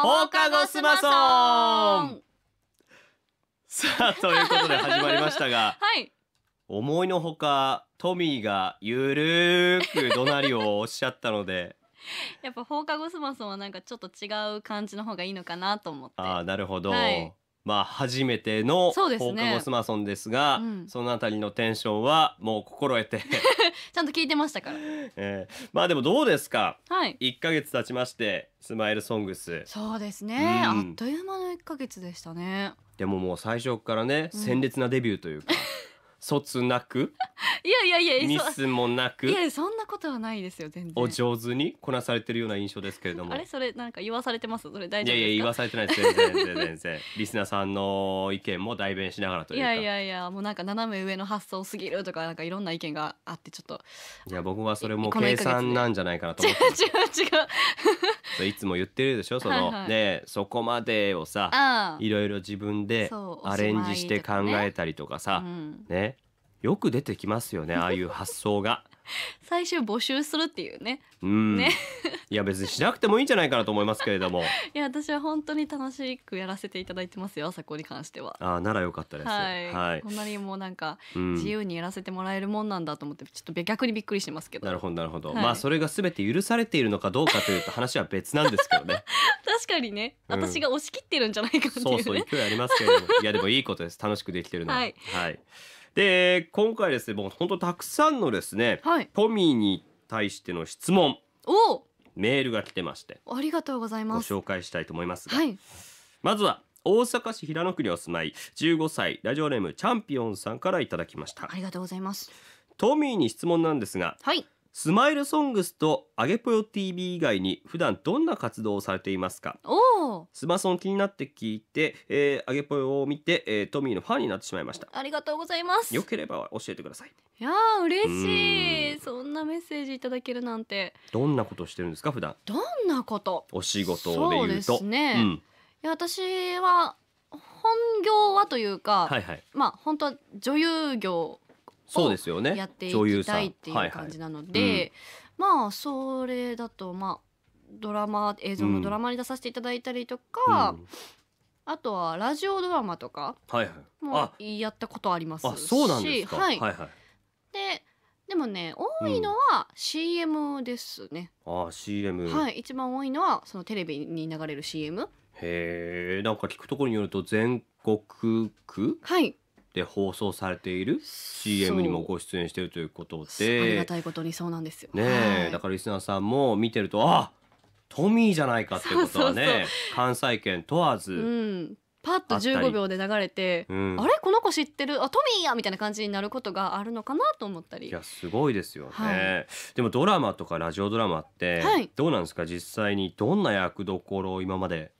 放課後スマソンさあということで始まりましたが、はい、思いのほかトミーがゆるーく怒鳴りをおっしゃったのでやっぱ放課後スマソンはなんかちょっと違う感じの方がいいのかなと思ってああなるほど、はい、まあ、初めてのそう放課後スマソンですがうんその辺りのテンションはもう心得て、ちゃんと聞いてましたから えーまあでもどうですかはい1か月経ちましてスマイルソングスそうですね、うんあっという間の一か月でしたねでももう最初からね鮮烈なデビューというか、卒なくいやいやいやミスもなくいやそんなことはないですよ全然お上手にこなされてるような印象ですけれどもあれそれなんか言わされてますそれ大丈夫いやいや言わされてないです全然全然全然リスナーさんの意見も代弁しながらというかいやいやいやもうなんか斜め上の発想すぎるとかなんかいろんな意見があってちょっといや僕はそれも計算なんじゃないかなと思って違う違ういつも言ってるでしょその、はいはい、ねそこまでをさいろいろ自分でアレンジして考えたりとかさ、ねよく出てきますよね ああいう発想が最終募集するっていうねうんねいや別にしなくてもいいんじゃないかなと思いますけれどもいや私は本当に楽しくやらせていただいてますよ朝子に関してはああならよかったです、はい、はい、こんなにもうなんか自由にやらせてもらえるもんなんだと思ってちょっと逆にびっくりしてますけどなるほどなるほど、はい、まあそれが全て許されているのかどうかというと話は別なんですけどね 確かにね、うん、私が押し切ってるんじゃないかっていう、ね、そうそう勢いありますけれどもいやでもいいことです楽しくできてるのは、はい、はいで今回ですねもう本当たくさんのですね、はい、トミーに対しての質問おメールが来てましてありがとうございますご紹介したいと思いますが、はい、まずは大阪市平野区にお住まい15歳ラジオネームチャンピオンさんからいただきましたありがとうございますトミーに質問なんですが、はい、スマイルソングスとアゲぽよ TV 以外に普段どんな活動をされていますかおスマソン気になって聞いて、えー、アゲぽよを見て、えー、トミーのファンになってしまいましたありがとうございますよければ教えてくださいいや嬉しいそんなメッセージいただけるなんてどんなことしてるんですか普段どんなことお仕事で言うとそうですね、うん、いや私は本業はというか、はいはい、まあ本当は女優業そうですよねやっていきたいっていう感じなので、まあそれだとまあドラマ映像のドラマに出させていただいたりとか、うん、あとはラジオドラマとかもやったことありますし、はいははいはい、ででもね多いのは CM ですね、うん、ああ CM はい一番多いのはそのテレビに流れる CM へえんか聞くところによると全国区はいで放送されている CM にもご出演しているということでありがたいことにそうなんですよ。ね、はい、だからリスナーさんも見てるとあトミーじゃないかってことはね関西圏問わず。うんパッと15秒で流れて、うん、あれこの子知ってるあトミーやみたいな感じになることがあるのかなと思ったりいやすごいですよね、はい、でもドラマとかラジオドラマって、どうなんですか実際にどんな役どころを今まで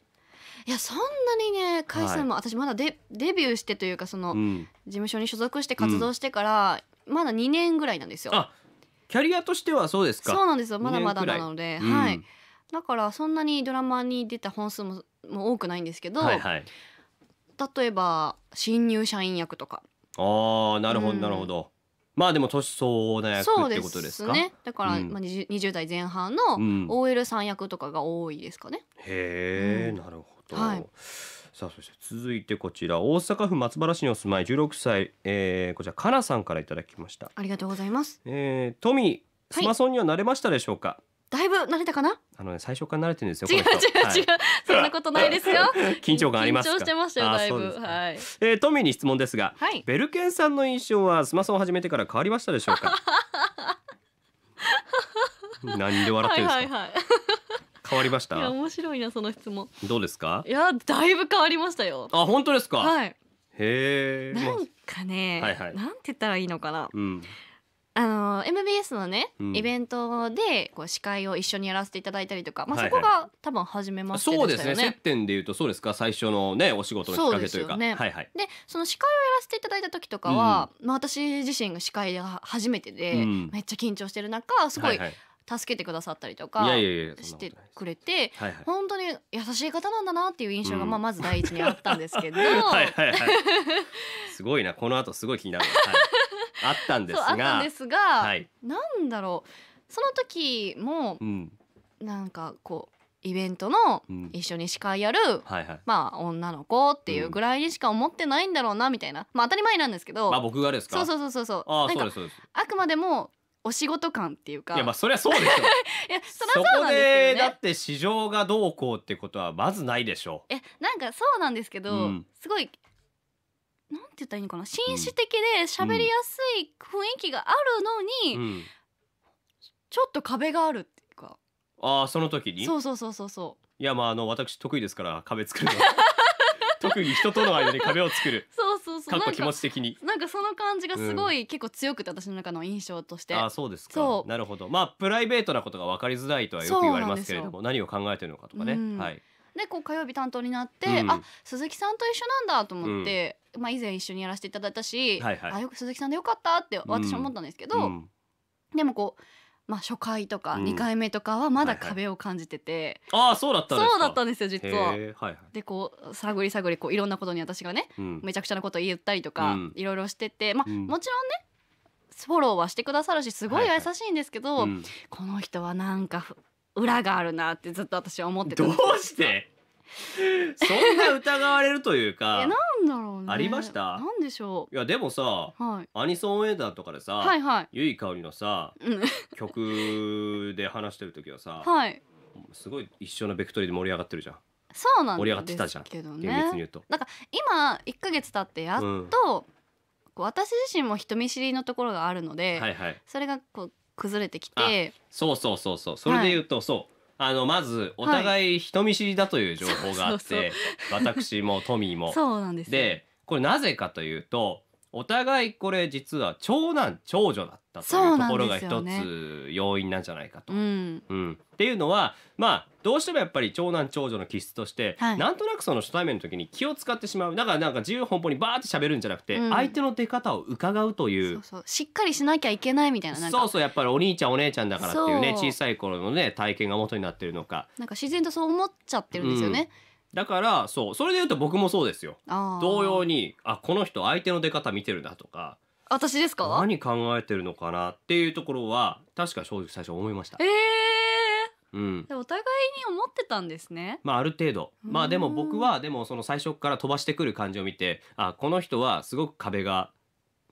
いやそんなにね甲斐さんも、はい、私まだデデビューしてというかその、うん、事務所に所属して活動してから、うん、まだ2年ぐらいなんですよ。キャリアとしてはそうですかそうなんですよまだまだなので、はい、だからそんなにドラマに出た本数もも多くないんですけど、はいはい、例えば新入社員役とか。ああなるほどなるほど。まあでも年相応な役ってことですかね。だから、まあ20、20代前半の OL さん役とかが多いですかね。うん、へえ、なるほどさあそして続いてこちら大阪府松原市にお住まい16歳、えー、こちらかなさんからいただきましたありがとうございます、えー、トミースマソンには慣れましたでしょうか、だいぶ慣れたかなあのね最初から慣れてるんですよ違う違う違う、はいそんなことないですよ 緊張感ありますか緊張してましたよだいぶはいえー、トミーに質問ですがはいベルケンさんの印象はスマソン始めてから変わりましたでしょうか 何で笑ってるんですか、はいはい変わりましたいや面白いなその質問どうですかいやだいぶ変わりましたよあ本当ですかはいへえなんかね、はいはい、なんて言ったらいいのかな、うん、あの MBS のね、うん、イベントでこう司会を一緒にやらせていただいたりとか、まあ、そこが多分初めましてでしたよね、はいはい、そうですね接点でいうとそうですか最初のねお仕事のきっかけというかね、はいはい、でその司会をやらせていただいた時とかは、うん、まあ、私自身が司会が初めてで、うん、めっちゃ緊張してる中すごい、はいはい助けてくださったりとかしてくれて本当に優しい方なんだなっていう印象がまあまず第一にあったんですけど、すごいなこの後すごい気になる、はい、あったんですが あったんですが、はい、なんだろうその時も、うん、なんかこうイベントの一緒に司会やる、まあ女の子っていうぐらいにしか思ってないんだろうなみたいな、まあ当たり前なんですけど、あ僕がですかそうそうそうそうあそうですあくまでもお仕事感っていうかいやまあそりゃそうでしょ いやそそうなんですだって市場がどうこうってことはまずないでしょうえなんかそうなんですけど、うん、すごいなんて言ったらいいのかな紳士的で喋りやすい雰囲気があるのに、うん、ちょっと壁があるっていうかああその時にそうそうそうそうそういやまああの私得意ですから壁作るの 特に人との間に壁を作る そそうそうかっこ気持ち的になんかその感じがすごい、結構強くて私の中の印象としてあそうですかなるほどまあプライベートなことが分かりづらいとはよく言われますけれども何を考えてるのかとかね、うん、はいでこう火曜日担当になって、うん、あ鈴木さんと一緒なんだと思って、うん、まあ、以前一緒にやらせていただいたし、はいはい、あよく鈴木さんでよかったって私は思ったんですけど、でもこうまあ、初回とかう2回目とかはまだ壁を感じてて、ああそうだったんですかそうだったんですよ実は。はいはいでこう探り探りこういろんなことに私がねうんめちゃくちゃなこと言ったりとか、うんいろいろしてて、まあうんもちろんねフォローはしてくださるしすごい優しいんですけど、うんこの人はなんか裏があるなってずっと私は思ってたどうして そんな疑われるというかえなんだろうねありましたなんでしょいやでもさはいアニソンエーダーとかでさ、はいはいゆいかおりのさ曲で話してる時はさ、はいすごい一緒のベクトリーで盛り上がってるじゃんそうなん盛り上がってたでじゃすんけど厳密にね言うと。なんか今1ヶ月経ってやっうんと、私自身も人見知りのところがあるので、はいはいそれがこう崩れてきてそうそうそうそうそれで言うと、そうあのまずお互い人見知りだという情報があって、はい、私もトミーも。そうなんですでこれなぜかというとお互いこれ実は長男長女だったというところが一つ要因なんじゃないかと。うね、うん、うん、っていうのはまあどうしてもやっぱり長男長女の気質として、はい、なんとなくその初対面の時に気を使ってしまうだからなんか自由奔放にバーって喋るんじゃなくて、うん、相手の出方を伺うというしっかりしなきゃいけないみたいなそうそうやっぱりお兄ちゃんお姉ちゃんだからっていうね小さい頃のね体験が元になってるのかなんか自然とそう思っちゃってるんですよね、うん、だからそうそれで言うと僕もそうですよ同様にあこの人相手の出方見てるなとか私ですか何考えてるのかなっていうところは確か正直最初思いましたええーうん、お互いに思ってたんですね。まあある程度。まあでも僕はでもその最初から飛ばしてくる感じを見て、あこの人はすごく壁が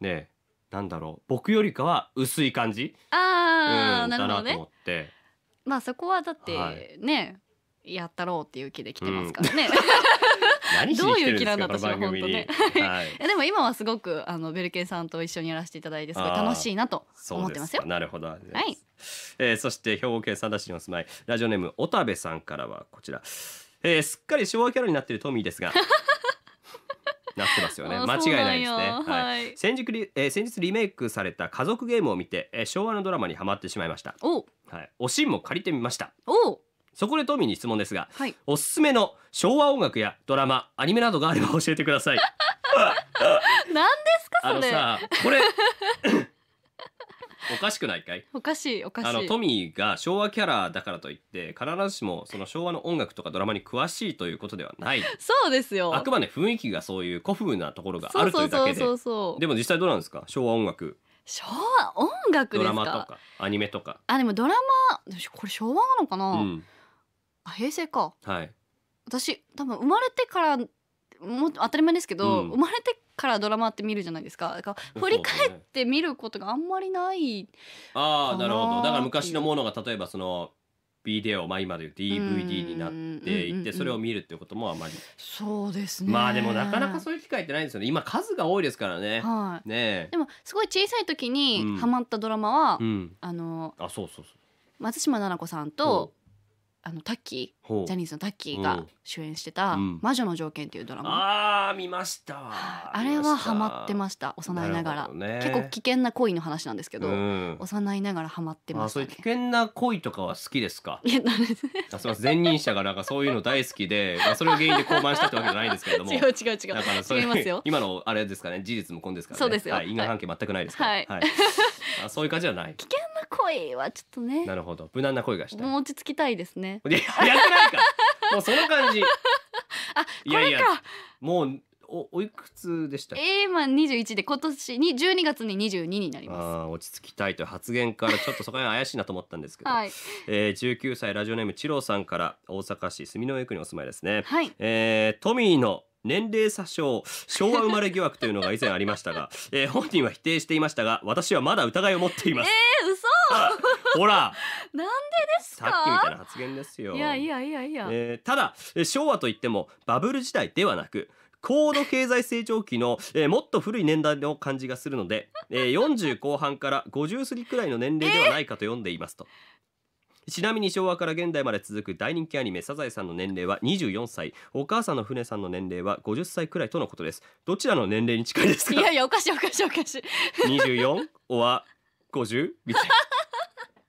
ねなんだろう僕よりかは薄い感じ。ああ、うん、なるほどね。と思って。まあそこはだって、はい、ねやったろうっていう気で来てますからね。うん、どういう気なんだと私は本当ね。はい、でも今はすごくあのベルケンさんと一緒にやらせていただいてすごい楽しいなと思ってますよ。なるほど。はい。えー、そして兵庫県三田市にお住まいラジオネーム小田部さんからはこちら、えー、すっかり昭和キャラになっているトミーですが なってますよね間違いないですね、はい、先日リ、えー、先日リメイクされた家族ゲームを見て、えー、昭和のドラマにはまってしまいましたお,、はい、おしんも借りてみましたおそこでトミーに質問ですが、はい、おすすめの昭和音楽やドラマアニメなどがあれば教えてください 何ですかそれあのさこれおかしくないかいおかしいおかしいあのトミーが昭和キャラだからといって必ずしもその昭和の音楽とかドラマに詳しいということではないそうですよあくまで雰囲気がそういう古風なところがあるというだけででも実際どうなんですか昭和音楽昭和音楽ドラマとかアニメとかあでもドラマこれ昭和なのかな、うん、あ平成かはい私多分生まれてからも当たり前ですけど、うん、生まれてからドラマって見るじゃないですかか振り返って見ることがあんまりないああなるほどだから昔のものが例えばそのビデオまあ今でいう DVD になっていってそれを見るっていうこともあまりそうですねまあでもなかなかそういう機会ってないんですよね今数が多いですからね,、はい、ねでもすごい小さい時にハマったドラマは、うん、あのあそうそうそう松島菜々子さんとあのタッキージャニーズのタッキーが主演してた魔女の条件」っていうドラマ、ああ見ましたわあれはハマってました幼いながら、結構危険な恋の話なんですけど、っ幼いながらハマってまあしたね危険な恋とかは好きですかいやなんであすみません前任者がなんかそういうの大好きで、まあ、それが原因で降板したってわけじゃないですけれども 違う違う違だからそう違いますよ 今のあれですかね事実無根ですからねそうですよはい因果関係全くないですからはいあそういう感じじゃない危険な声はちょっとねなるほど無難な声がしたいもう落ち着きたいですねいややってないかもうその感じ あこれかいやいやもうおおいくつでしたええー、まあ二十一で今年に12月に二十二になります落ち着きたいという発言からちょっとそこが怪しいなと思ったんですけど、はいえー、19歳ラジオネームチロさんから大阪市住之江区にお住まいですね、はいえー、トミーの年齢詐称昭和生まれ疑惑というのが以前ありましたが、えー、本人は否定していましたが私はまだ疑いを持っていますえー、嘘ほら なんでですかさっきみたいな発言ですよいやいやいやいや、えー、ただ昭和といってもバブル時代ではなく高度経済成長期の、えー、もっと古い年代の感じがするので、えー、40後半から50過ぎくらいの年齢ではないかと読んでいますと。えーちなみに昭和から現代まで続く大人気アニメサザエさんの年齢は24歳お母さんの船さんの年齢は50歳くらいとのことですどちらの年齢に近いですかいやいやおかしいおかしいおかしい 24? おは50みたいな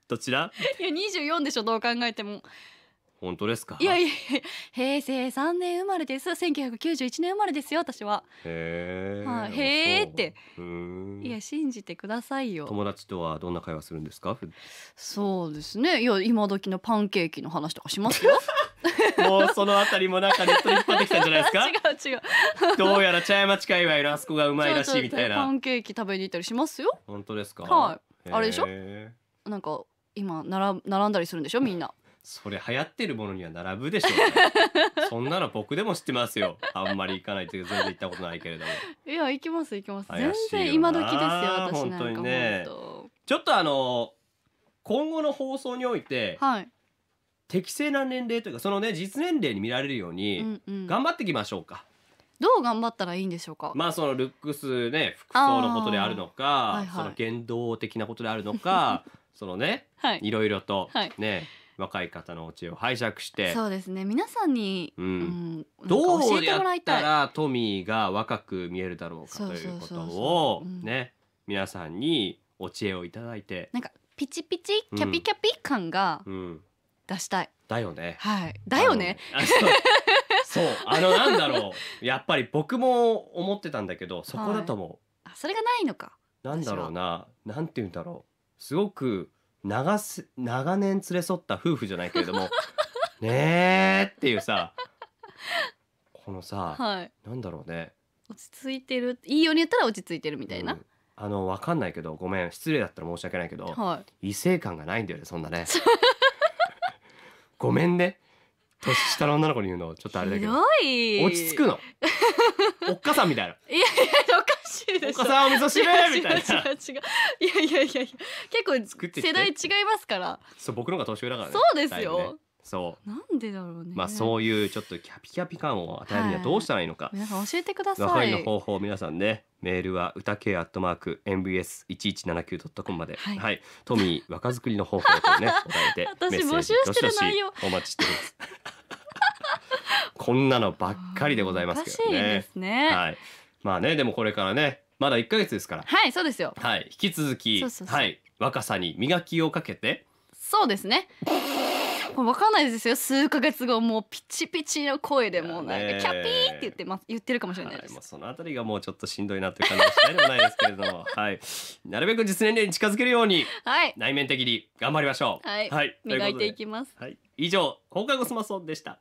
どちらいや24でしょどう考えても本当ですかいやいや平成三年生まれです1991年生まれですよ私はへえ、はあ、へえっていや信じてくださいよ友達とはどんな会話するんですかそうですねいや今時のパンケーキの話とかしますよ もうそのあたりもなんかネットに引っ張ってきたんじゃないですか 違う違うどうやら茶屋町界隈のあそこがうまいらしいみたいなパンケーキ食べに行ったりしますよ本当ですかはいあれでしょなんか今並並んだりするんでしょみんなそれ流行ってるものには並ぶでしょう、ね、そんなの僕でも知ってますよあんまり行かないという全然行ったことないけれどもいや行きます行きます全然今時ですよ私本当にねちょっとあの今後の放送において、はい、適正な年齢というかそのね実年齢に見られるように頑張っていきましょうか、うんうん、どう頑張ったらいいんでしょうかまあそのルックスね服装のことであるのか、はいはい、その言動的なことであるのか そのね、はい、いろいろとね、はい若い方のお知恵を拝借してそうですね皆さんに、うん、うん、どうやったらトミーが若く見えるだろうかということをね皆さんにお知恵をいただいてなんかピチピチキャピキャピ感が出したい、うん、だよねはいだよねそうあのなんだろうやっぱり僕も思ってたんだけどそこだと思う、はい、あそれがないのかなんだろうななんて言うんだろうすごく長す長年連れ添った夫婦じゃないけれども ねえっていうさこのさ、はい、なんだろうね落ち着いてるいいように言ったら落ち着いてるみたいな、うん、あの分かんないけどごめん失礼だったら申し訳ないけど、はい、異性感がないんだよねそんなねごめんね年下の女の子に言うのちょっとあれだけどひどい落ち着くの おっかさんみたいないやいやおかしいでおっかさんお味噌汁みたいな違う違ういやいやいやいや結作って世代違いますからそう僕の方が年上だからねそうですよ、ねそうなんでだろうねまあそういうちょっとキャピキャピ感を与えるにはどうしたらいいのか、皆さん教えてくださいの方法皆さんねメールは歌系アットマーク MBS 一一七九ドットコムまで、はい、はい、トミー若作りの方法とね、答えて私募集してどしどお待ちしてます。こんなのばっかりでございますけどね。ねはい。まあね、でもこれからね、まだ一ヶ月ですから。はい、そうですよ。はい、引き続き、そうそうそうはい、若さに磨きをかけて。そうですね。分かんないですよ数か月後もうピチピチの声でもうなんかキャピーって言ってます言ってるかもしれないです、はい、そのあたりがもうちょっとしんどいなって感じはしないでもないですけれども はいなるべく実年齢に近づけるように、はい、内面的に頑張りましょうはい、はい、磨いていきます、はい、以上放課後スマスでした